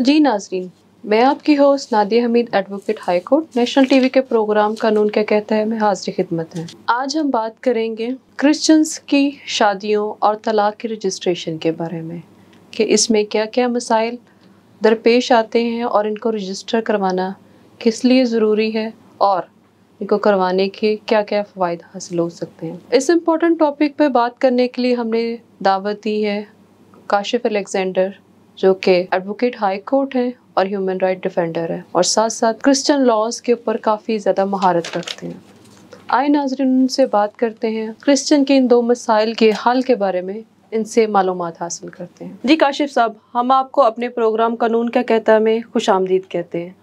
जी नाजरीन मैं आपकी host Nadia Hameed advocate high court national TV के प्रोग्राम कानून क्या कहता है मैं हाजिर खिदमत है आज हम बात करेंगे क्रिश्चियंस की शादियों और तलाक की रजिस्ट्रेशन के बारे में कि इसमें क्या क्या मसाइल दरपेश आते हैं और इनको रजिस्टर करवाना किस लिए ज़रूरी है और इनको करवाने के क्या क्या फ़ायदे हासिल हो सकते हैं इस इम्पोर्टेंट टॉपिक पर बात करने के लिए हमने दावत दी है काशिफ अलेक्ज़ेंडर जो कि एडवोकेट हाई कोर्ट है और ह्यूमन राइट डिफेंडर है और साथ साथ क्रिश्चियन लॉज के ऊपर काफ़ी ज़्यादा महारत रखते हैं आए नाजरन उनसे बात करते हैं क्रिश्चियन के इन दो मसाइल के हल के बारे में इनसे मालूम हासिल करते हैं जी काशिफ साहब हम आपको अपने प्रोग्राम कानून क्या कहता में खुश आमदीद कहते हैं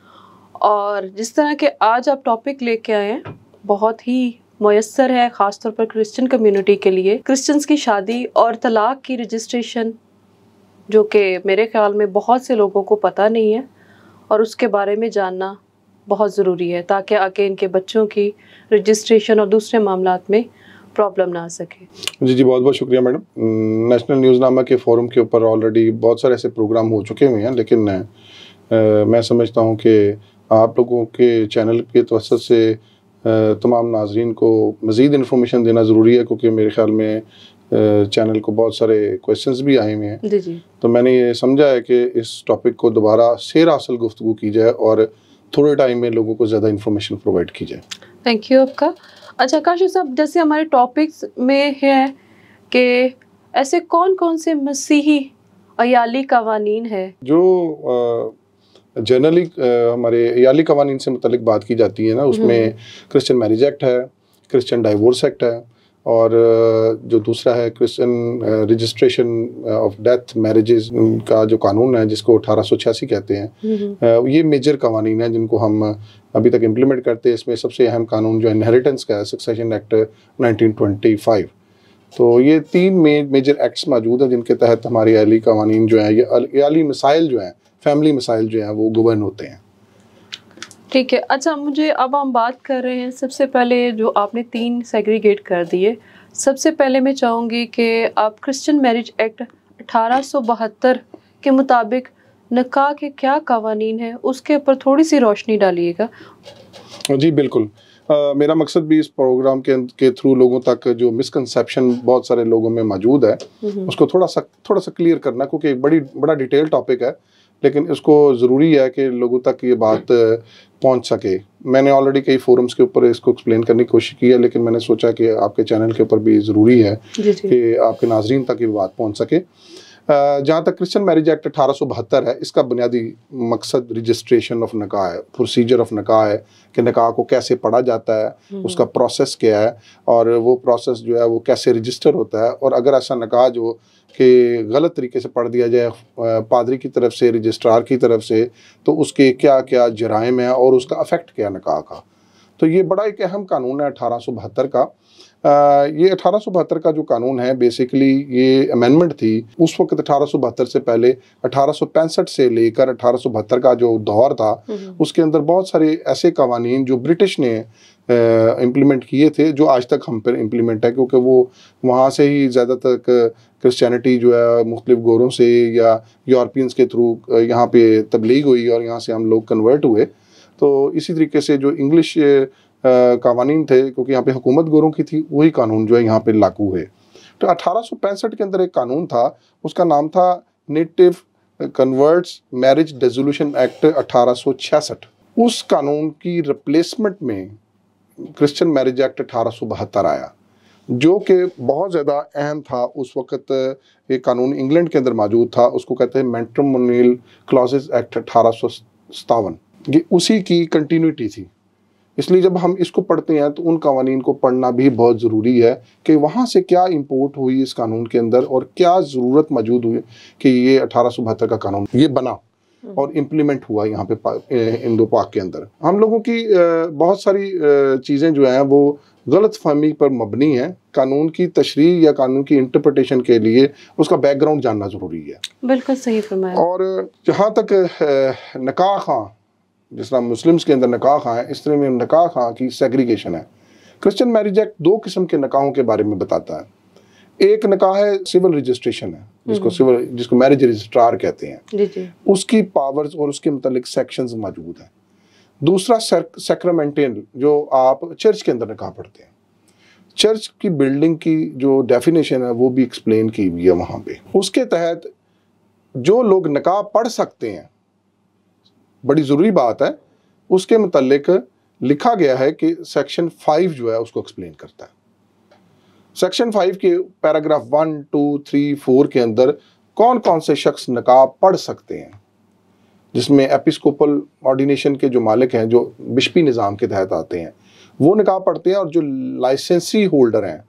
और जिस तरह के आज आप टॉपिक लेके आए हैं बहुत ही मैसर है ख़ासतौर पर क्रिश्चियन कम्युनिटी के लिए क्रिश्चियंस की शादी और तलाक की रजिस्ट्रेशन जो कि मेरे ख्याल में बहुत से लोगों को पता नहीं है और उसके बारे में जानना बहुत ज़रूरी है ताकि आगे इनके बच्चों की रजिस्ट्रेशन और दूसरे मामला में प्रॉब्लम ना आ सके जी जी बहुत बहुत शुक्रिया मैडम नेशनल न्यूज़ नामा के फोरम के ऊपर ऑलरेडी बहुत सारे ऐसे प्रोग्राम हो चुके हुए हैं लेकिन आ, मैं समझता हूँ कि आप लोगों के चैनल के तवसत से तमाम नाजरन को मज़ीद इन्फॉर्मेशन देना ज़रूरी है क्योंकि मेरे ख्याल में चैनल को बहुत सारे क्वेश्चंस भी आए हुए हैं तो मैंने ये समझा है कि इस टॉपिक को दोबारा शेर हासिल गुफ्तु की जाए और थोड़े टाइम में लोगों को ज़्यादा इन्फॉर्मेशन प्रोवाइड की जाए थैंक यू आपका अच्छा काशु साहब जैसे हमारे टॉपिक्स में है कि ऐसे कौन कौन से मसीही अयाली कवानीन है जो जनरली हमारे अयाली कवानीन से मतलब बात की जाती है ना उसमें क्रिश्चियन मैरिज एक्ट है क्रिश्चियन डाइवोर्स एक्ट है और जो दूसरा है Christian registration of death marriages का जो कानून है जिसको अठारह कहते हैं ये मेजर कवानीन है जिनको हम अभी तक इम्प्लीमेंट करते हैं इसमें सबसे अहम कानून जो इनहेरिटेंस का है सक्सेशन एक्ट 1925 तो ये तीन मेजर एक्ट्स मौजूद हैं जिनके तहत हमारे अली कवानी जो हैं ये अली मिसाइल जो हैं फैमिली मिसाइल जो हैं वो गवर्न होते हैं ठीक है अच्छा मुझे अब हम बात कर रहे हैं सबसे पहले जो आपने तीन सेग्रीगेट कर दिए सबसे पहले मैं चाहूँगी कि आप क्रिश्चियन मैरिज एक्ट अठारह के मुताबिक निकाह के क्या कवानीन हैं उसके ऊपर थोड़ी सी रोशनी डालिएगा जी बिल्कुल Uh, मेरा मकसद भी इस प्रोग्राम के के थ्रू लोगों तक जो मिसकनसेप्शन बहुत सारे लोगों में मौजूद है हम्म। उसको थोड़ा सा थोड़ा सा क्लियर करना क्योंकि एक बड़ी बड़ा डिटेल टॉपिक है लेकिन इसको ज़रूरी है कि लोगों तक ये बात हम्म। पहुंच सके मैंने ऑलरेडी कई फोरम्स के ऊपर इसको एक्सप्लेन करने की कोशिश की है लेकिन मैंने सोचा कि आपके चैनल के ऊपर भी ज़रूरी है कि आपके नाजरन तक ये बात पहुँच सके जहाँ तक क्रिश्चियन मैरिज एक्ट अठारह है इसका बुनियादी मकसद रजिस्ट्रेशन ऑफ निकाह है प्रोसीजर ऑफ नकाह है कि नकाह को कैसे पढ़ा जाता है हम्म। उसका प्रोसेस क्या है और वो प्रोसेस जो है वो कैसे रजिस्टर होता है और अगर ऐसा नकाह जो कि गलत तरीके से पढ़ दिया जाए पादरी की तरफ से रजिस्ट्रार की तरफ से तो उसके क्या क्या जराइम हैं और उसका अफेक्ट क्या निकाह का तो ये बड़ा एक अहम कानून है अठारह का ये अठारह का जो कानून है बेसिकली ये अमेंडमेंट थी उस वक्त अठारह से पहले अठारह से लेकर अठारह का जो दौर था हम्म। उसके अंदर बहुत सारे ऐसे कवानीन जो ब्रिटिश ने इम्प्लीमेंट किए थे जो आज तक हम पर इम्प्लीमेंट है क्योंकि वो वहाँ से ही ज़्यादा तक क्रिश्चियनिटी जो है मुख्तलिफ गोरों से या यूरोपियंस के थ्रू यहाँ पे तबलीग हुई और यहाँ से हम लोग कन्वर्ट हुए तो इसी तरीके से जो इंग्लिश कवानीन थे क्योंकि यहाँ पे हुकूमत गोरों की थी वही कानून जो है यहाँ पे लागू हुए तो अठारह के अंदर एक कानून था उसका नाम था native converts marriage dissolution act 1866 उस कानून की रिप्लेसमेंट में क्रिश्चियन मैरिज एक्ट अठारह आया जो कि बहुत ज़्यादा अहम था उस वक्त ये कानून इंग्लैंड के अंदर मौजूद था उसको कहते हैं मेट्रोमोनियल क्लॉजेज एक्ट अठारह ये उसी की कंटिन्यूटी थी इसलिए जब हम इसको पढ़ते हैं तो उन कवानीन को पढ़ना भी बहुत ज़रूरी है कि वहाँ से क्या इम्पोर्ट हुई इस कानून के अंदर और क्या ज़रूरत मौजूद हुई कि ये अठारह का कानून ये बना हम्म। और इम्प्लीमेंट हुआ यहाँ पे इंदो पाक के अंदर हम लोगों की बहुत सारी चीज़ें जो हैं वो गलत फहमी पर मबनी है कानून की तशरी या कानून की इंटरप्रटेशन के लिए उसका बैकग्राउंड जानना ज़रूरी है बिल्कुल सही फरमाया और जहाँ तक नकाह खां जिस तरह मुस्लिम्स के अंदर निकाह खां है इस तरह में निकाह खां की सेग्रीगेशन है क्रिश्चियन मैरिज एक्ट दो किस्म के निकाहों के बारे में बताता है एक निकाह है सिविल रजिस्ट्रेशन है जिसको सिविल हम्म। जिसको मैरिज रजिस्ट्रार कहते हैं उसकी पावर्स और उसके मतलब सेक्शन मौजूद हैं दूसरा सेक्रामेंटेन जो आप चर्च के अंदर निकाह पढ़ते हैं चर्च की बिल्डिंग की जो डेफिनेशन है वो भी एक्सप्लेन की हुई है वहाँ पे उसके तहत जो लोग निकाह पढ़ सकते हैं बड़ी ज़रूरी बात है उसके मतलब लिखा गया है कि सेक्शन फाइव जो है उसको एक्सप्लेन करता है सेक्शन फाइव के paragraph one two three four के अंदर कौन कौन से शख्स नकाब पढ़ सकते हैं जिसमें एपिस्कोपल ऑर्डिनेशन के जो मालिक हैं जो बिशपी निज़ाम के तहत आते हैं वो नकाब पढ़ते हैं और जो लाइसेंसी होल्डर हैं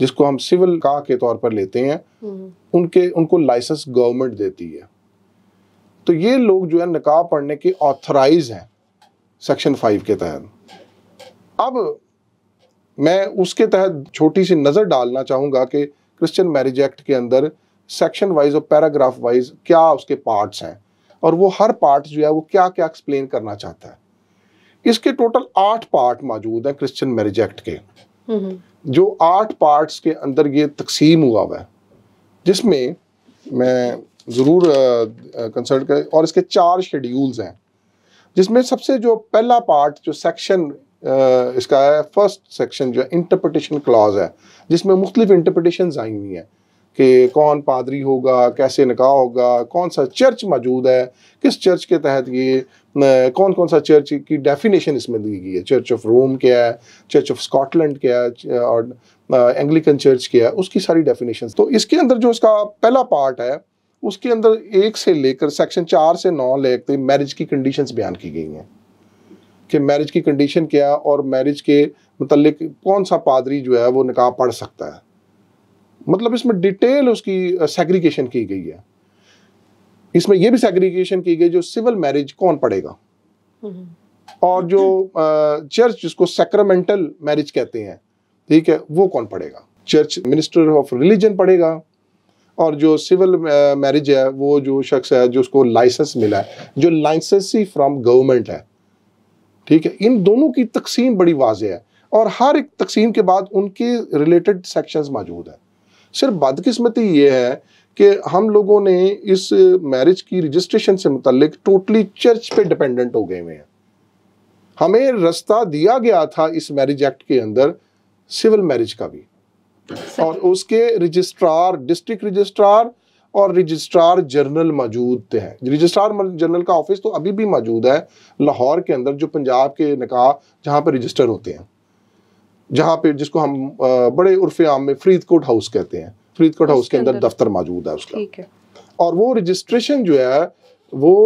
जिसको हम सिविल का के तौर पर लेते हैं हम्म। उनके उनको लाइसेंस गवर्नमेंट देती है तो ये लोग जो है निकाह पढ़ने के ऑथराइज हैं सेक्शन फाइव के तहत अब मैं उसके तहत छोटी सी नज़र डालना चाहूँगा कि क्रिश्चियन मैरिज एक्ट के अंदर सेक्शन वाइज और पैराग्राफ वाइज क्या उसके पार्ट्स हैं और वो हर पार्ट जो है वो क्या क्या एक्सप्लेन करना चाहता है इसके टोटल आठ पार्ट मौजूद हैं क्रिश्चियन मैरिज एक्ट के जो आठ पार्ट्स के अंदर ये तकसीम हुआ हुआ है जिसमें मैं ज़रूर कंसल्ट करें और इसके चार शेड्यूल्स हैं जिसमें सबसे जो पहला पार्ट जो सेक्शन इसका है फर्स्ट सेक्शन जो है इंटरप्रटेशन क्लाज है जिसमें मुख्तलिफ इंटरप्रटेशन आई हुई हैं कि कौन पादरी होगा कैसे निकाह होगा कौन सा चर्च मौजूद है किस चर्च के तहत ये कौन कौन सा चर्च की डेफिनेशन इसमें दी गई है चर्च ऑफ रोम क्या है चर्च ऑफ स्कॉटलैंड क्या है और एंग्लिकन चर्च क्या है उसकी सारी डेफिनेशन तो इसके अंदर जो इसका पहला पार्ट है उसके अंदर एक से लेकर सेक्शन चार से नौ लेकर मैरिज की कंडीशन बयान की गई हैं कि मैरिज की कंडीशन क्या और मैरिज के मतलब कौन सा पादरी जो है वो निकाह पढ़ सकता है मतलब इसमें डिटेल उसकी सेग्रीगेशन की गई है इसमें यह भी सेग्रीगेशन की गई जो सिविल मैरिज कौन पढ़ेगा हम्म। और जो चर्च जिसको सेक्रमेंटल मैरिज कहते हैं ठीक है वो कौन पढ़ेगा चर्च मिनिस्टर ऑफ रिलीजन पढ़ेगा और जो सिविल मैरिज uh, है वो जो शख्स है जो उसको लाइसेंस मिला है जो लाइसेंस ही फ्राम गवर्नमेंट है ठीक है इन दोनों की तकसीम बड़ी वाज है और हर एक तकसीम के बाद उनके रिलेटेड सेक्शंस मौजूद है सिर्फ बदकिस्मती ये है कि हम लोगों ने इस मैरिज की रजिस्ट्रेशन से मुतलिक टोटली चर्च पे डिपेंडेंट हो गए हुए हैं हमें रास्ता दिया गया था इस मैरिज एक्ट के अंदर सिविल मैरिज का भी और उसके रजिस्ट्रार डिस्ट्रिक्ट रजिस्ट्रार और रजिस्ट्रार जनरल मौजूद हैं रजिस्ट्रार जनरल का ऑफिस तो अभी भी मौजूद है लाहौर के अंदर जो पंजाब के निका जहाँ पर रजिस्टर होते हैं जहाँ पे जिसको हम बड़े उर्फ आम में फरीदकोट हाउस कहते हैं फरीदकोट हाउस के अंदर दफ्तर मौजूद है उसका ठीक है। और वो रजिस्ट्रेशन जो है वो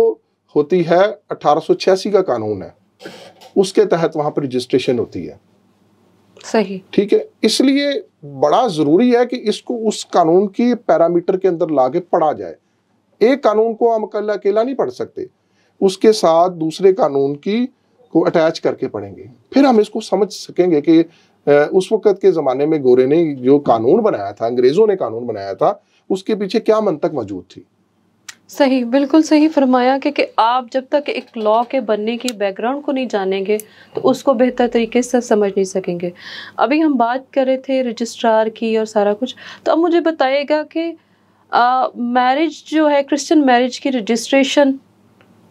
होती है अठारह का कानून है उसके तहत वहाँ पर रजिस्ट्रेशन होती है सही ठीक है इसलिए बड़ा ज़रूरी है कि इसको उस कानून की पैरामीटर के अंदर ला के पढ़ा जाए एक कानून को हम अकेला अकेला नहीं पढ़ सकते उसके साथ दूसरे कानून की को अटैच करके पढ़ेंगे फिर हम इसको समझ सकेंगे कि उस वक्त के ज़माने में गोरे ने जो कानून बनाया था अंग्रेज़ों ने कानून बनाया था उसके पीछे क्या मंतक मौजूद थी सही बिल्कुल सही फरमाया कि, कि आप जब तक एक लॉ के बनने की बैकग्राउंड को नहीं जानेंगे तो उसको बेहतर तरीके से समझ नहीं सकेंगे अभी हम बात कर रहे थे रजिस्ट्रार की और सारा कुछ तो अब मुझे बताइएगा कि मैरिज जो है क्रिश्चियन मैरिज की रजिस्ट्रेशन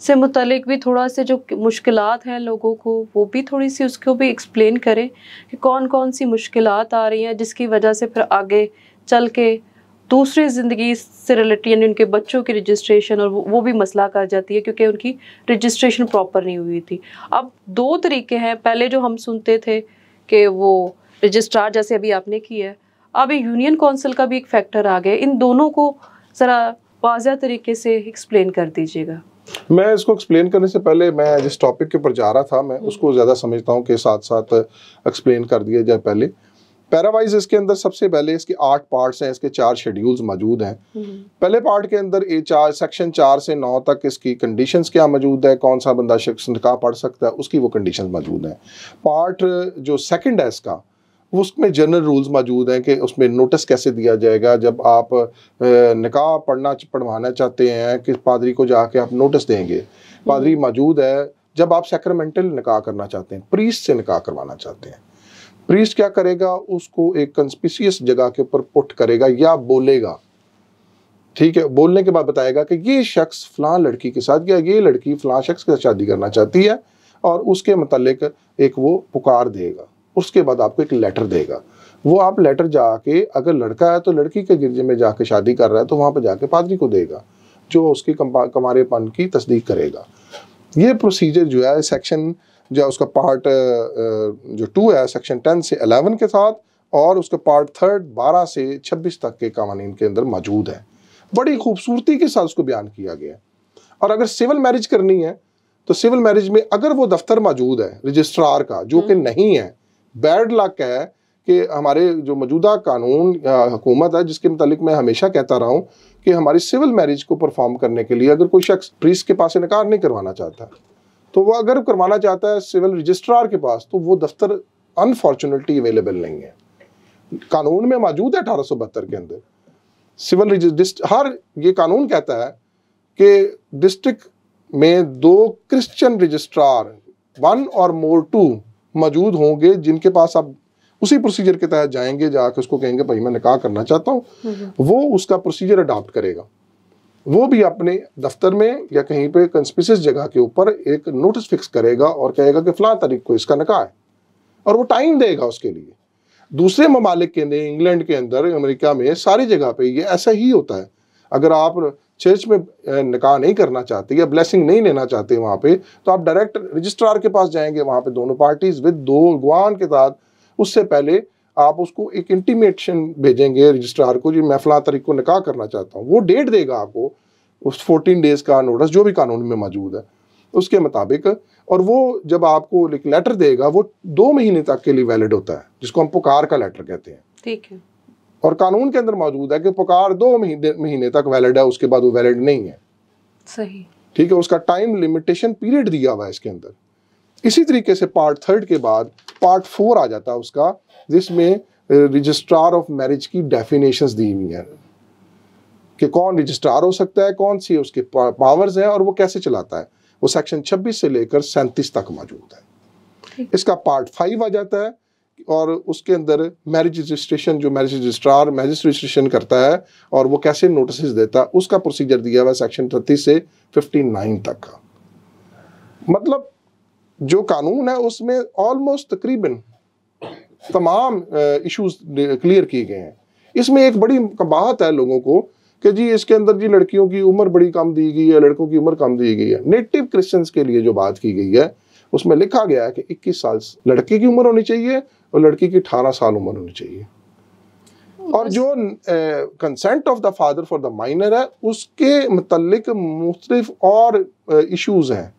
से मुतलिक भी थोड़ा से जो मुश्किल हैं लोगों को वो भी थोड़ी सी उसको भी एक्सप्लेन करें कि कौन कौन सी मुश्किल आ रही हैं जिसकी वजह से फिर आगे चल के दूसरे ज़िंदगी से रिलेटेड यानी उनके बच्चों की रजिस्ट्रेशन और वो भी मसला कर जाती है क्योंकि उनकी रजिस्ट्रेशन प्रॉपर नहीं हुई थी अब दो तरीके हैं पहले जो हम सुनते थे कि वो रजिस्ट्रार जैसे अभी आपने किया है अब यूनियन काउंसिल का भी एक फैक्टर आ गया इन दोनों को ज़रा वाजिया तरीके से एक्सप्लेन कर दीजिएगा मैं इसको एक्सप्लेन करने से पहले मैं जिस टॉपिक के ऊपर जा रहा था मैं हम्म। उसको ज़्यादा समझता हूँ कि साथ साथ एक्सप्लेन कर दिया जाए पहले पैरावाइज इसके अंदर सबसे पहले इसके आठ पार्ट्स हैं इसके चार शेड्यूल्स मौजूद हैं हम्म। पहले पार्ट के अंदर ए चार सेक्शन चार से नौ तक इसकी कंडीशंस क्या मौजूद है कौन सा बंदा शख्स निकाह पढ़ सकता है उसकी वो कंडीशन मौजूद हैं पार्ट जो सेकंड है इसका उसमें जनरल रूल्स मौजूद हैं कि उसमें नोटिस कैसे दिया जाएगा जब आप निकाह पढ़ना पढ़वाना चाहते हैं कि पादरी को जाके आप नोटिस देंगे पादरी हम्म। मौजूद है जब आप सेक्रमेंटल निकाह करना चाहते हैं प्रीस से निकाह करवाना चाहते हैं प्रीस्ट क्या करेगा उसको एक कंस्पिशियस जगह के ऊपर पुट करेगा या बोलेगा ठीक है बोलने के बाद बताएगा कि ये शख्स फलां लड़की के साथ या ये लड़की फलां शख्स के साथ शादी करना चाहती है और उसके मतलब एक वो पुकार देगा उसके बाद आपको एक लेटर देगा वो आप लेटर जाके अगर लड़का है तो लड़की के गिरजे में जाके शादी कर रहा है तो वहां पर जाके पादरी को देगा जो उसकी कमारेपन की तस्दीक करेगा ये प्रोसीजर जो है सेक्शन जो है उसका पार्ट जो टू है सेक्शन टेन से अलेवन के साथ और उसका पार्ट थर्ड बारह से छब्बीस तक के कवानीन के अंदर मौजूद है बड़ी खूबसूरती के साथ उसको बयान किया गया और अगर सिविल मैरिज करनी है तो सिविल मैरिज में अगर वो दफ्तर मौजूद है रजिस्ट्रार का जो कि हम्म। नहीं है बैड लक है कि हमारे जो मौजूदा कानून हुकूमत है जिसके मतलब मैं हमेशा कहता रहा हूँ कि हमारी सिविल मैरिज को परफॉर्म करने के लिए अगर कोई शख्स प्रीस के पास इनकार नहीं करवाना चाहता तो वह अगर करवाना चाहता है सिविल रजिस्ट्रार के पास तो वो दफ्तर अनफॉर्चुनेटली अवेलेबल नहीं है कानून में मौजूद है अठारह के अंदर सिविल हर ये कानून कहता है कि डिस्ट्रिक्ट में दो क्रिश्चियन रजिस्ट्रार वन और मोर टू मौजूद होंगे जिनके पास आप उसी प्रोसीजर के तहत जाएंगे जाके उसको कहेंगे भाई मैं निकाह करना चाहता हूँ हम्म। वो उसका प्रोसीजर अडॉप्ट करेगा वो भी अपने दफ्तर में या कहीं पे कंस्पिसिस जगह के ऊपर एक नोटिस फिक्स करेगा और कहेगा कि फला तारीख को इसका निकाह है और वो टाइम देगा उसके लिए दूसरे ममालिक के अंदर इंग्लैंड के अंदर अमेरिका में सारी जगह पे ये ऐसा ही होता है अगर आप चर्च में निकाह नहीं करना चाहते या ब्लेसिंग नहीं लेना चाहते वहाँ पे तो आप डायरेक्ट रजिस्ट्रार के पास जाएंगे वहाँ पे दोनों पार्टीज विद दो गुआन के साथ उससे पहले आप उसको एक इंटीमेशन भेजेंगे रजिस्ट्रार को जी मैं फला तारीख को निकाह करना चाहता हूँ वो डेट देगा आपको उस फोर्टीन डेज का नोटिस जो भी कानून में मौजूद है उसके मुताबिक और वो जब आपको एक लेटर देगा वो दो महीने तक के लिए वैलिड होता है जिसको हम पुकार का लेटर कहते हैं ठीक है और कानून के अंदर मौजूद है कि पुकार दो महीने महीने तक वैलिड है उसके बाद वो वैलिड नहीं है सही ठीक है उसका टाइम लिमिटेशन पीरियड दिया हुआ है इसके अंदर इसी तरीके से पार्ट थर्ड के बाद पार्ट फोर आ जाता है उसका जिसमें रजिस्ट्रार ऑफ मैरिज की डेफिनेशन दी हुई है कि कौन रजिस्ट्रार हो सकता है कौन सी उसके पावर्स हैं और वो कैसे चलाता है वो सेक्शन 26 से लेकर सैंतीस तक मौजूद है इसका पार्ट फाइव आ जाता है और उसके अंदर मैरिज रजिस्ट्रेशन जो मैरिज रजिस्ट्रार मैरिज रजिस्ट्रेशन करता है और वो कैसे नोटिस देता है उसका प्रोसीजर दिया हुआ है सेक्शन थर्टी से फिफ्टी नाइन तक का मतलब जो कानून है उसमें ऑलमोस्ट तकरीबन तमाम इश्यूज क्लियर किए गए हैं इसमें एक बड़ी बात है लोगों को कि जी इसके अंदर जी लड़कियों की उम्र बड़ी कम दी गई है लड़कों की उम्र कम दी गई है नेटिव क्रिश्चियंस के लिए जो बात की गई है उसमें लिखा गया है कि 21 साल लड़के की उम्र होनी चाहिए और लड़की की 18 साल उम्र होनी चाहिए और जो consent of the father for the minor है उसके मतलब मुख्तलिफ और इश्यूज हैं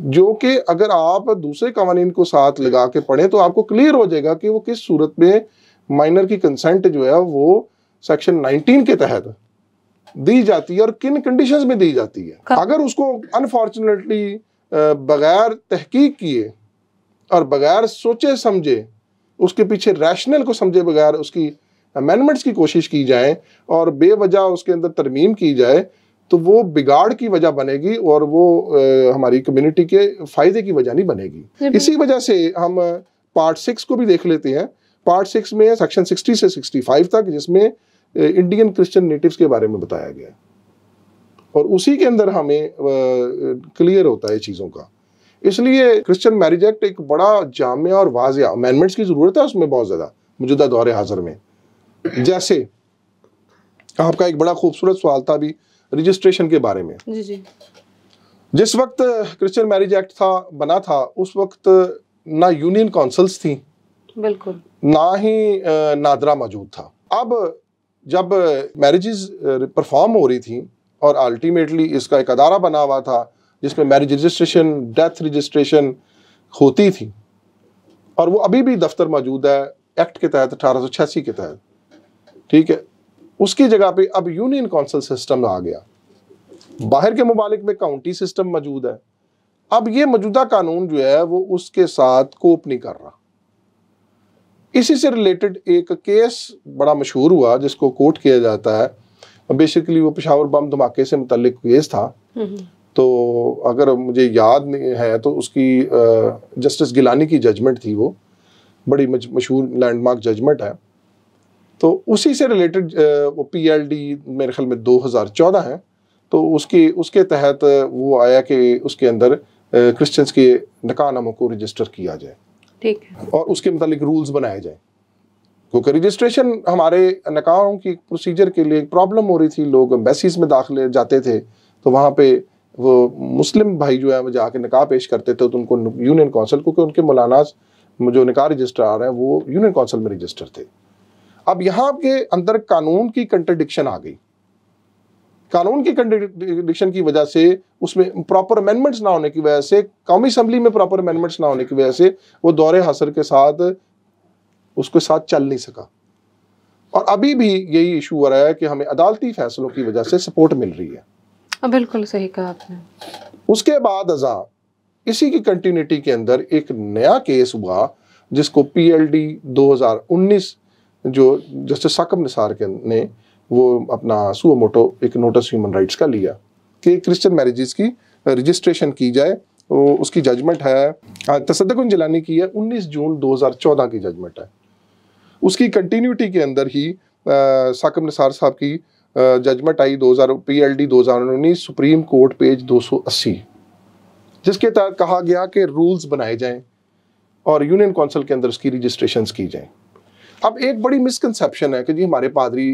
जो कि अगर आप दूसरे कवानीन को साथ लगा के पढ़ें तो आपको क्लियर हो जाएगा कि वो किस सूरत में माइनर की कंसेंट जो है वो सेक्शन 19 के तहत दी जाती है और किन कंडीशंस में दी जाती है अगर उसको अनफॉर्चुनेटली बगैर तहकीक किए और बगैर सोचे समझे उसके पीछे रैशनल को समझे बगैर उसकी अमेंडमेंट्स की कोशिश की जाए और बेवजह उसके अंदर तरमीम की जाए तो वो बिगाड़ की वजह बनेगी और वो आ, हमारी कम्युनिटी के फायदे की वजह नहीं बनेगी इसी वजह से हम पार्ट सिक्स को भी देख लेते हैं पार्ट सिक्स में सेक्शन सिक्सटी से सिक्सटी फाइव तक जिसमें इंडियन क्रिश्चियन नेटिव्स के बारे में बताया गया और उसी के अंदर हमें क्लियर होता है चीज़ों का इसलिए क्रिश्चियन मैरिज एक्ट एक बड़ा जामिया और वाजिया अमेंडमेंट्स की ज़रूरत है उसमें बहुत ज़्यादा मौजूदा दौरे हाजिर में जैसे आपका एक बड़ा खूबसूरत सवाल था अभी रजिस्ट्रेशन के बारे में जी जी जिस वक्त क्रिश्चियन मैरिज एक्ट था बना था उस वक्त ना यूनियन काउंसिल्स थी बिल्कुल ना ही नादरा मौजूद था अब जब मैरिजेस परफॉर्म हो रही थी और अल्टीमेटली इसका एक अदारा बना हुआ था जिसमें मैरिज रजिस्ट्रेशन डेथ रजिस्ट्रेशन होती थी और वो अभी भी दफ्तर मौजूद है एक्ट के तहत अठारह के तहत ठीक है उसकी जगह पे अब यूनियन काउंसिल सिस्टम आ गया बाहर के ममालिक में काउंटी सिस्टम मौजूद है अब ये मौजूदा कानून जो है वो उसके साथ कोप नहीं कर रहा इसी से रिलेटेड एक केस बड़ा मशहूर हुआ जिसको कोर्ट किया जाता है बेसिकली वो पिशावर बम धमाके से मुतल केस था हम्म, हम्म। तो अगर मुझे याद नहीं है तो उसकी जस्टिस गिलानी की जजमेंट थी वो बड़ी मशहूर लैंडमार्क जजमेंट है तो उसी से रिलेटेड वो पी एल डी मेरे ख्याल में 2014 है तो उसकी उसके तहत वो आया कि उसके अंदर क्रिश्चियंस के नका नामों को रजिस्टर किया जाए ठीक है और उसके मतलब रूल्स बनाए जाए क्योंकि रजिस्ट्रेशन हमारे नकाओं की प्रोसीजर के लिए प्रॉब्लम हो रही थी लोग एम्बेसीज में दाखिले जाते थे तो वहाँ पे वो मुस्लिम भाई जो है वो जाके निका पेश करते थे तो उनको यूनियन काउंसिल क्योंकि उनके मौलाना जो निका रजिस्टर आ रहे हैं वो यूनियन काउंसिल में रजिस्टर थे अब यहां के अंदर कानून की कंट्रडिक्शन आ गई कानून की कंट्रडिक्शन की वजह से उसमें प्रॉपर अमेंडमेंट्स ना होने की वजह से कौमी असम्बली में प्रॉपर अमेंडमेंट्स ना होने की वजह से वो दौरे हसर के साथ उसके साथ चल नहीं सका और अभी भी यही इशू हो रहा है कि हमें अदालती फैसलों की वजह से सपोर्ट मिल रही है बिल्कुल सही कहा आपने उसके बाद अजा इसी की कंटिन्यूटी के अंदर एक नया केस हुआ जिसको पीएलडी 2019 जो जस्टिस साकम निसार के ने वो अपना सुओ मोटो एक नोटिस ह्यूमन राइट्स का लिया कि क्रिश्चियन मैरिजेस की रजिस्ट्रेशन की जाए उसकी जजमेंट है तसदकुन जलानी की है 19 जून 2014 की जजमेंट है उसकी कंटिन्यूटी के अंदर ही साकम निसार साहब की जजमेंट आई 2000 पीएलडी 2019 सुप्रीम कोर्ट पेज 280 जिसके तहत कहा गया कि रूल्स बनाए जाएं और यूनियन काउंसिल के अंदर उसकी रजिस्ट्रेशन की जाएँ अब एक बड़ी मिसकनसेप्शन है कि जी हमारे पादरी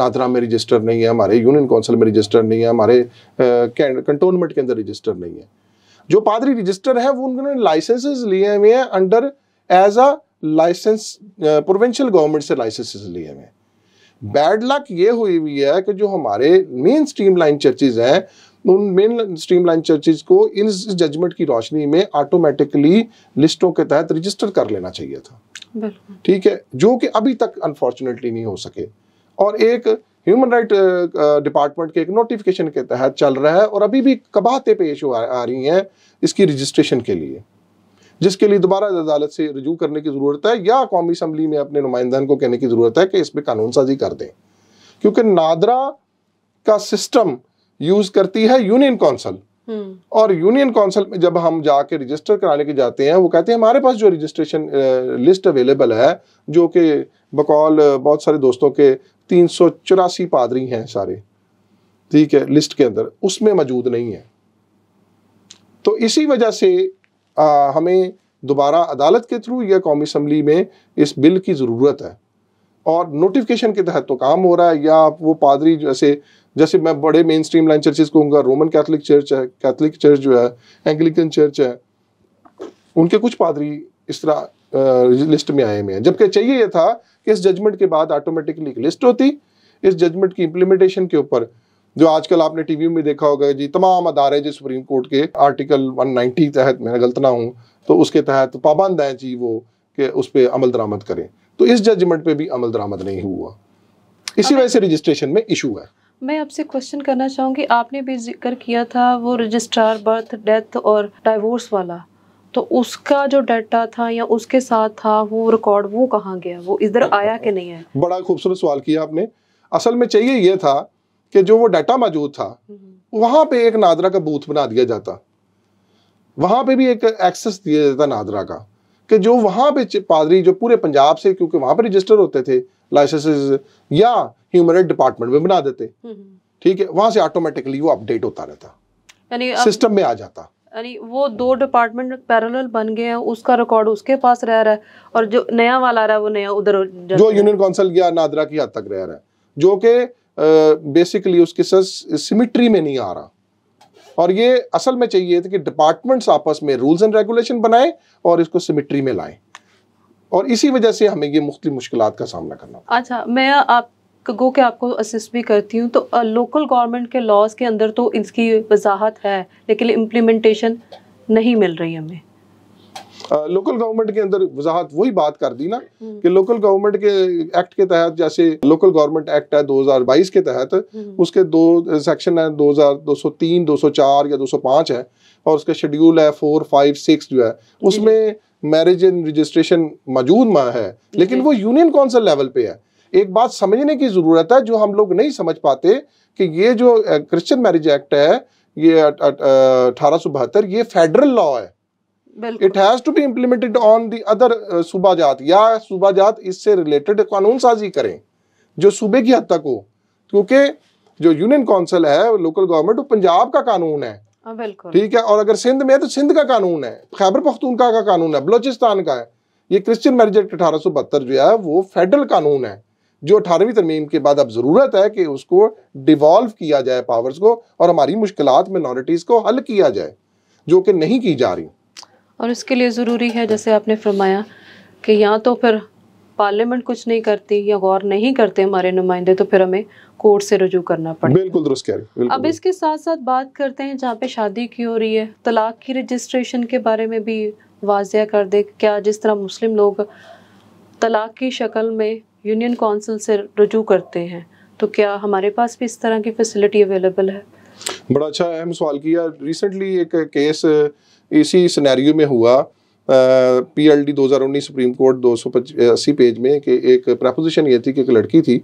नादरा में रजिस्टर नहीं है हमारे यूनियन काउंसिल में रजिस्टर नहीं है हमारे कंटोनमेंट के अंदर रजिस्टर नहीं है जो पादरी रजिस्टर है वो उन्होंने लाइसेंसेस लिए हुए हैं under age a licence provincial government से लाइसेंसेस लिए हुए हैं बैड लक ये हुई हुई है कि जो हमारे मेन स्ट्रीम लाइन चर्चेज हैं उन मेन स्ट्रीम लाइन चर्चेज को इन जजमेंट की रोशनी में ऑटोमेटिकली लिस्टों के तहत रजिस्टर कर लेना चाहिए था ठीक है जो कि अभी तक अनफॉर्चुनेटली नहीं हो सके और एक ह्यूमन राइट डिपार्टमेंट के एक नोटिफिकेशन के तहत चल रहा है और अभी भी कबाहते पेश आ रही हैं इसकी रजिस्ट्रेशन के लिए जिसके लिए दोबारा अदालत से रजू करने की ज़रूरत है या कौमी असम्बली में अपने नुमाइंदान को कहने की ज़रूरत है कि इस पर कानून साजी कर दें क्योंकि नादरा का सिस्टम यूज़ करती है यूनियन कौंसल हम्म। और यूनियन काउंसिल में जब हम जाके रजिस्टर कराने के जाते हैं वो कहते हैं हमारे पास जो रजिस्ट्रेशन लिस्ट अवेलेबल है जो कि बकौल बहुत सारे दोस्तों के तीन सौ चौरासी पादरी हैं सारे ठीक है लिस्ट के अंदर उसमें मौजूद नहीं है तो इसी वजह से आ, हमें दोबारा अदालत के थ्रू या कौमी असम्बली में इस बिल की ज़रूरत है और नोटिफिकेशन के तहत तो काम हो रहा है या वो पादरी जैसे जैसे मैं बड़े मेन स्ट्रीम लाइन चर्चेज कहूँगा रोमन कैथोलिक चर्च है कैथोलिक चर्च जो है एंग्लिकन चर्च है उनके कुछ पादरी इस तरह लिस्ट में आए हुए हैं जबकि चाहिए यह था कि इस जजमेंट के बाद ऑटोमेटिकली एक लिस्ट होती इस जजमेंट की इम्प्लीमेंटेशन के ऊपर जो आजकल आपने टीवी में देखा होगा जी तमाम अदारे जो सुप्रीम कोर्ट के आर्टिकल 190 तहत मैं गलत ना हूँ तो उसके तहत पाबंद हैं जी वो कि उस पर अमल दरामद करें तो इस जजमेंट पे भी अमल दरामद नहीं हुआ इसी वजह से रजिस्ट्रेशन में इशू है मैं आपसे क्वेश्चन करना चाहूँगी आपने भी जिक्र किया था वो रजिस्ट्रार बर्थ डेथ और डाइवोर्स वाला तो उसका जो डाटा था या उसके साथ था वो रिकॉर्ड वो कहाँ गया वो इधर आया कि नहीं आया बड़ा खूबसूरत सवाल किया आपने असल में चाहिए ये था कि जो वो डाटा मौजूद था हम्म। वहाँ पे एक नादरा का बूथ बना दिया जाता वहाँ पे भी एक एक्सेस दिया जाता नादरा का कि जो वहाँ पे पादरी जो पूरे पंजाब से क्योंकि वहाँ पे रजिस्टर होते थे लाइसेंसेस या ह्यूमन राइट डिपार्टमेंट में बना देते हम्म, हम्म। ठीक है वहाँ से ऑटोमेटिकली वो अपडेट होता रहता सिस्टम में आ जाता यानी वो दो डिपार्टमेंट पैरेलल बन गए हैं उसका रिकॉर्ड उसके पास रह रहा है और जो नया वाला आ रहा है वो नया उधर जो यूनियन काउंसिल गया नादरा की हद तक रह रहा है जो कि बेसिकली उसके सिमिट्री में नहीं आ रहा और ये असल में चाहिए था कि डिपार्टमेंट्स आपस में रूल्स एंड रेगुलेशन बनाएं और इसको सिमिट्री में लाएं और इसी वजह से हमें ये मुख्तु मुश्किल का सामना करना अच्छा मैं आप गो के आपको असिस्ट भी करती हूँ तो लोकल गवर्नमेंट के लॉज के अंदर तो इसकी वजाहत है लेकिन इम्प्लीमेंटेशन नहीं मिल रही हमें लोकल गवर्नमेंट के अंदर वजाहत वही बात कर दी ना हम्म। कि लोकल गवर्नमेंट के एक्ट के तहत जैसे लोकल गवर्नमेंट एक्ट है 2022 के तहत हम्म। उसके दो सेक्शन है 2203 204 या 205 है और उसका शेड्यूल है फोर फाइव सिक्स जो है उसमें मैरिज एंड रजिस्ट्रेशन मौजूद माँ है लेकिन वो यूनियन काउंसिल लेवल पे है एक बात समझने की ज़रूरत है जो हम लोग नहीं समझ पाते कि ये जो क्रिश्चियन मैरिज एक्ट है ये अठारह ये फेडरल लॉ है it has to be implemented on the other सूबा जात या सूबा जात इससे रिलेटेड कानून साजी करें जो सूबे की हद तक हो क्योंकि जो यूनियन काउंसिल है लोकल गवर्नमेंट वो पंजाब का कानून है हाँ, बिल्कुल ठीक है और अगर सिंध में है तो सिंध का कानून है खैबर पख्तूनखा का कानून है बलोचिस्तान का है ये क्रिश्चियन मैरिज एक्ट अठारह सौ बहत्तर जो है वो फेडरल कानून है जो अठारहवीं तरमीम के बाद अब ज़रूरत है कि उसको डिवॉल्व किया जाए पावर्स को और हमारी मुश्किल मिनॉरिटीज़ को हल किया जाए जो कि नहीं की जा रही और इसके लिए ज़रूरी है जैसे आपने फरमाया कि या तो फिर पार्लियामेंट कुछ नहीं करती या गौर नहीं करते हमारे नुमाइंदे तो फिर हमें कोर्ट से रजू करना पड़ेगा बिल्कुल दुरुस्त कह हैं अब इसके साथ साथ बात करते हैं जहाँ पे शादी की हो रही है तलाक की रजिस्ट्रेशन के बारे में भी वाजिया कर दे क्या जिस तरह मुस्लिम लोग तलाक की शक्ल में यूनियन काउंसिल से रजू करते हैं तो क्या हमारे पास भी इस तरह की फैसिलिटी अवेलेबल है बड़ा अच्छा अहम सवाल किया रिसेंटली एक केस इसी सिनेरियो में हुआ पी एल डी दो हज़ार उन्नीस सुप्रीम कोर्ट दो सौ अस्सी पेज में कि एक प्रपोजिशन ये थी कि एक लड़की थी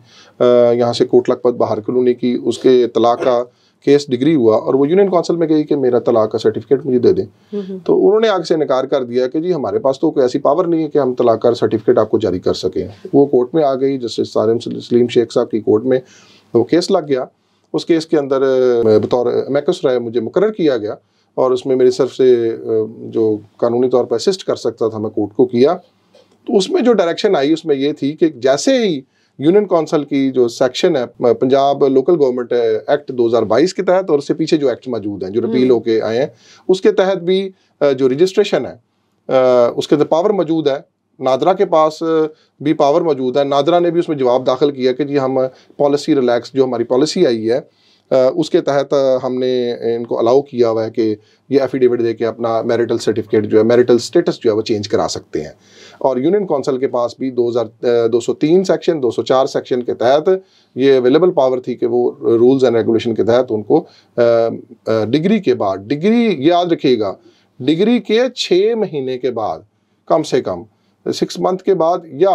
यहाँ से कोट लखपत बाहर कलोनी की उसके तलाक का केस डिग्री हुआ और वो यूनियन काउंसिल में गई कि मेरा तलाक का सर्टिफिकेट मुझे दे दें हम्म, हम्म। तो उन्होंने आग से इनकार कर दिया कि जी हमारे पास तो कोई ऐसी पावर नहीं है कि हम तलाक का सर्टिफिकेट आपको जारी कर सकें वो कोर्ट में आ गई जस्टिस सारे सलीम शेख साहब की कोर्ट में वो केस लग गया उस केस के अंदर बतौर मैकस राय मुझे मुकर किया गया और उसमें मेरी सर से जो कानूनी तौर पर असिस्ट कर सकता था मैं कोर्ट को किया तो उसमें जो डायरेक्शन आई उसमें ये थी कि जैसे ही यूनियन काउंसिल की जो सेक्शन है पंजाब लोकल गवर्नमेंट एक्ट 2022 के तहत और उससे पीछे जो एक्ट मौजूद हैं जो रिपील हम्म। होके आए हैं उसके तहत भी जो रजिस्ट्रेशन है उसके अंदर पावर मौजूद है नादरा के पास भी पावर मौजूद है नादरा ने भी उसमें जवाब दाखिल किया कि जी हम पॉलिसी रिलैक्स जो हमारी पॉलिसी आई है उसके तहत हमने इनको अलाउ किया हुआ है कि ये एफिडेविट दे के अपना मैरिटल सर्टिफिकेट जो है मैरिटल स्टेटस जो है वो चेंज करा सकते हैं और यूनियन काउंसिल के पास भी सौ तीन सेक्शन 204 सेक्शन के तहत ये अवेलेबल पावर थी कि वो रूल्स एंड रेगुलेशन के तहत उनको डिग्री के बाद डिग्री याद रखिएगा डिग्री के छः महीने के बाद कम से कम सिक्स मंथ के बाद या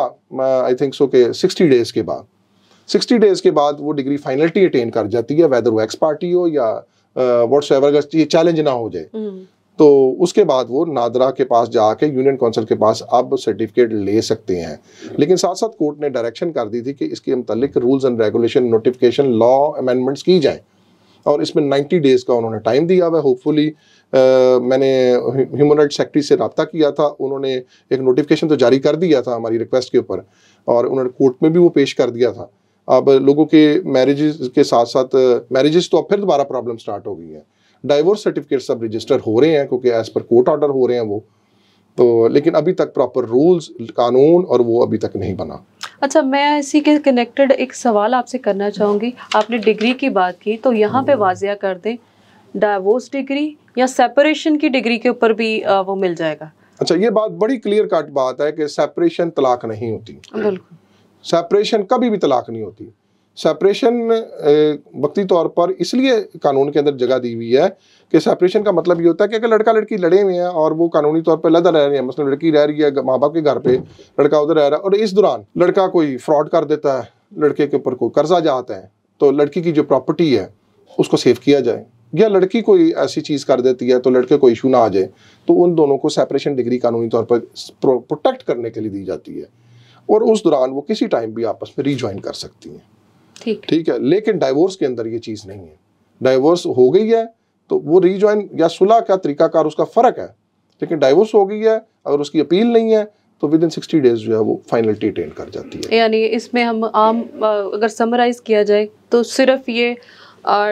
आई थिंक सो के सिक्सटी डेज़ के बाद सिक्सटी डेज के बाद वो डिग्री फाइनलिटी अटेन कर जाती है वेदर वो एक्स पार्टी हो या वट्स एवर ये चैलेंज ना हो जाए हम्म। तो उसके बाद वो नादरा के पास जाके यूनियन काउंसिल के पास अब सर्टिफिकेट ले सकते हैं लेकिन साथ साथ कोर्ट ने डायरेक्शन कर दी थी कि इसके मतलब rules and regulation notification law amendments की जाएँ और इसमें 90 डेज़ का उन्होंने टाइम दिया हुआ होपफुली मैंने ह्यूमन राइट सेक्रेटरी से रबता किया था उन्होंने एक नोटिफिकेशन तो जारी कर दिया था हमारी रिक्वेस्ट के ऊपर और उन्होंने कोर्ट में भी वो पेश कर दिया था अब लोगों के मैरिजेस के साथ साथ मैरिजेस तो अब फिर दोबारा प्रॉब्लम स्टार्ट हो गई है डाइवोर्स सर्टिफिकेट सब रजिस्टर हो रहे हैं क्योंकि एज़ पर कोर्ट ऑर्डर हो रहे हैं वो तो लेकिन अभी तक प्रॉपर रूल्स कानून और वो अभी तक नहीं बना अच्छा मैं इसी के कनेक्टेड एक सवाल आपसे करना चाहूँगी आपने डिग्री की बात की तो यहाँ पे हम्म। वाजिया कर दें डाइवोर्स डिग्री या सेपरेशन की डिग्री के ऊपर भी वो मिल जाएगा अच्छा ये बात बड़ी क्लियर कट बात है कि सेपरेशन तलाक नहीं होती बिल्कुल सेपरेशन कभी भी तलाक नहीं होती सेपरेशन वक्ती तौर पर इसलिए कानून के अंदर जगह दी हुई है कि सेपरेशन का मतलब ये होता है कि अगर लड़का लड़की लड़े हुए हैं और वो कानूनी तौर पर लदा रह रहे हैं मसलन मतलब लड़की रह रही है माँ बाप के घर पे लड़का उधर रह रहा है और इस दौरान लड़का कोई फ्रॉड कर देता है लड़के के ऊपर कोई कर्जा जाता है तो लड़की की जो प्रॉपर्टी है उसको सेव किया जाए या लड़की कोई ऐसी चीज़ कर देती है तो लड़के को इशू ना आ जाए तो उन दोनों को सेपरेशन डिग्री कानूनी तौर पर प्रोटेक्ट करने के लिए दी जाती है और उस दौरान वो किसी टाइम भी आपस में रिज्वाइन कर सकती हैं ठीक ठीक है लेकिन डाइवोर्स के अंदर ये चीज़ नहीं है डाइवोर्स हो गई है तो वो रिज्वाइन या सुलह का तरीकाकार उसका फ़र्क है लेकिन डाइवोर्स हो गई है अगर उसकी अपील नहीं है तो विद इन सिक्सटी डेज जो है वो फाइनलिटी अटेंड कर जाती है यानी इसमें हम आम अगर समराइज किया जाए तो सिर्फ ये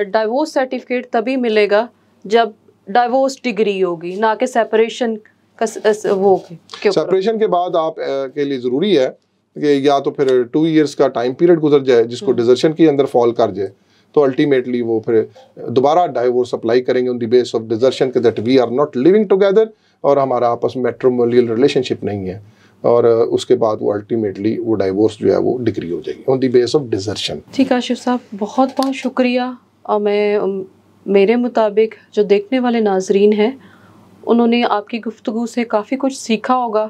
डाइवोर्स सर्टिफिकेट तभी मिलेगा जब डाइवोर्स डिग्री होगी ना कि सेपरेशन का वो सेपरेशन के बाद आप के लिए ज़रूरी है कि या तो फिर टू ईयर्स का टाइम पीरियड गुजर जाए जिसको डिजर्शन हम्म। के अंदर फॉल कर जाए तो अल्टीमेटली वो फिर दोबारा डाइवोर्स अप्लाई करेंगे on the base of desertion के that we are not living together और हमारा आपस में मेट्रोमोलियल रिलेशनशिप नहीं है और uh, उसके बाद वो अल्टीमेटली वो डाइवोर्स जो है वो डिग्री हो जाएगी on the base of desertion ठीक है आशिफ साहब बहुत बहुत शुक्रिया और मैं मेरे मुताबिक जो देखने वाले नाजरीन हैं उन्होंने आपकी गुफ्तु से काफ़ी कुछ सीखा होगा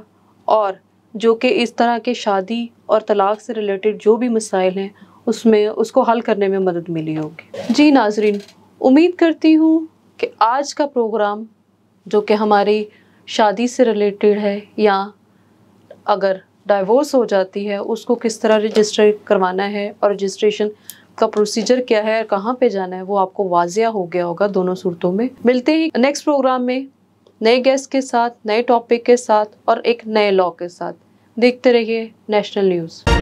और जो कि इस तरह के शादी और तलाक़ से रिलेटेड जो भी मसाइल हैं उसमें उसको हल करने में मदद मिली होगी जी नाजरीन उम्मीद करती हूँ कि आज का प्रोग्राम जो कि हमारी शादी से रिलेटेड है या अगर डाइवोर्स हो जाती है उसको किस तरह रजिस्टर करवाना है और रजिस्ट्रेशन का प्रोसीजर क्या है और कहाँ पे जाना है वो आपको वाजिया हो गया होगा दोनों सूरतों में मिलते ही नेक्स्ट प्रोग्राम में नए गेस्ट के साथ नए टॉपिक के साथ और एक नए लॉ के साथ देखते रहिए नेशनल न्यूज़